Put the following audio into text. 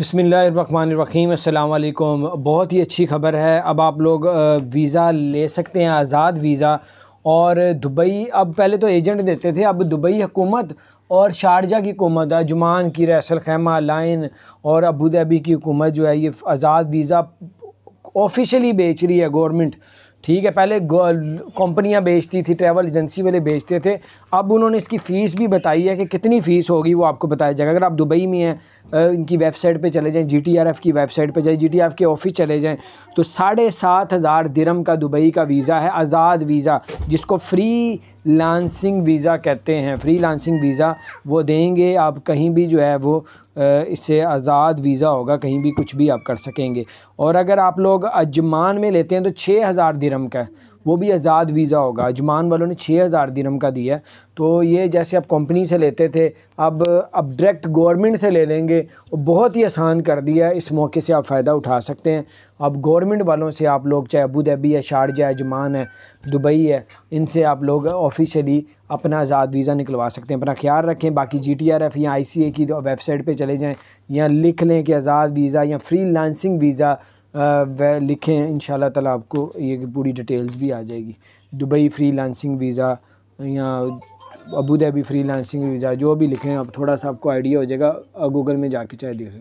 बसमीम अल्लाम बहुत ही अच्छी खबर है अब आप लोग वीज़ा ले सकते हैं आज़ाद वीज़ा और दुबई अब पहले तो एजेंट देते थे अब दुबई हुकूमत और शारजा की हुकूमत अजमान की रसल खैमा लाइन और अबू धाबी की हुकूमत जो है ये आज़ाद वीज़ा ऑफिशली बेच रही है गवर्नमेंट ठीक है पहले कंपनियां बेचती थी ट्रैवल एजेंसी वाले बेचते थे अब उन्होंने इसकी फ़ीस भी बताई है कि कितनी फ़ीस होगी वो आपको बताया जाएगा अगर आप दुबई में हैं इनकी वेबसाइट पे चले जाएं जीटीआरएफ की वेबसाइट पे जाएं जीटीआरएफ के ऑफिस चले जाएं तो साढ़े सात हज़ार दिरम का दुबई का वीज़ा है आज़ाद वीज़ा जिसको फ्री लांसिंग वीज़ा कहते हैं फ्री लांसिंग वीज़ा वो देंगे आप कहीं भी जो है वो इससे आज़ाद वीज़ा होगा कहीं भी कुछ भी आप कर सकेंगे और अगर आप लोग अजमान में लेते हैं तो छः हज़ार दिरम का है वो भी आज़ाद वीज़ा होगा अजमान वालों ने छः हज़ार दिरम का दिया है तो ये जैसे आप कंपनी से लेते थे अब अब डायरेक्ट गवर्नमेंट से ले लेंगे और बहुत ही आसान कर दिया है इस मौके से आप फ़ायदा उठा सकते हैं अब गवर्नमेंट वालों से आप लोग चाहे अबू धाबी है शारजा है अजमान है दुबई है इनसे आप लोग ऑफिशली अपना आज़ाद वीज़ा निकलवा सकते हैं अपना ख्याल रखें बाकी जी टी आर एफ़ या आई सी ए की वेबसाइट पर चले जाएँ या लिख लें कि आज़ाद वीज़ा या फ्री लांसिंग वीज़ा वह लिखें इन तला आपको ये पूरी डिटेल्स भी आ जाएगी दुबई फ्री लांसिंग वीज़ा या Abu Dhabi freelancing visa जो भी लिखें आप थोड़ा सा आपको आइडिया हो जाएगा गूगल में जाके चाहे देख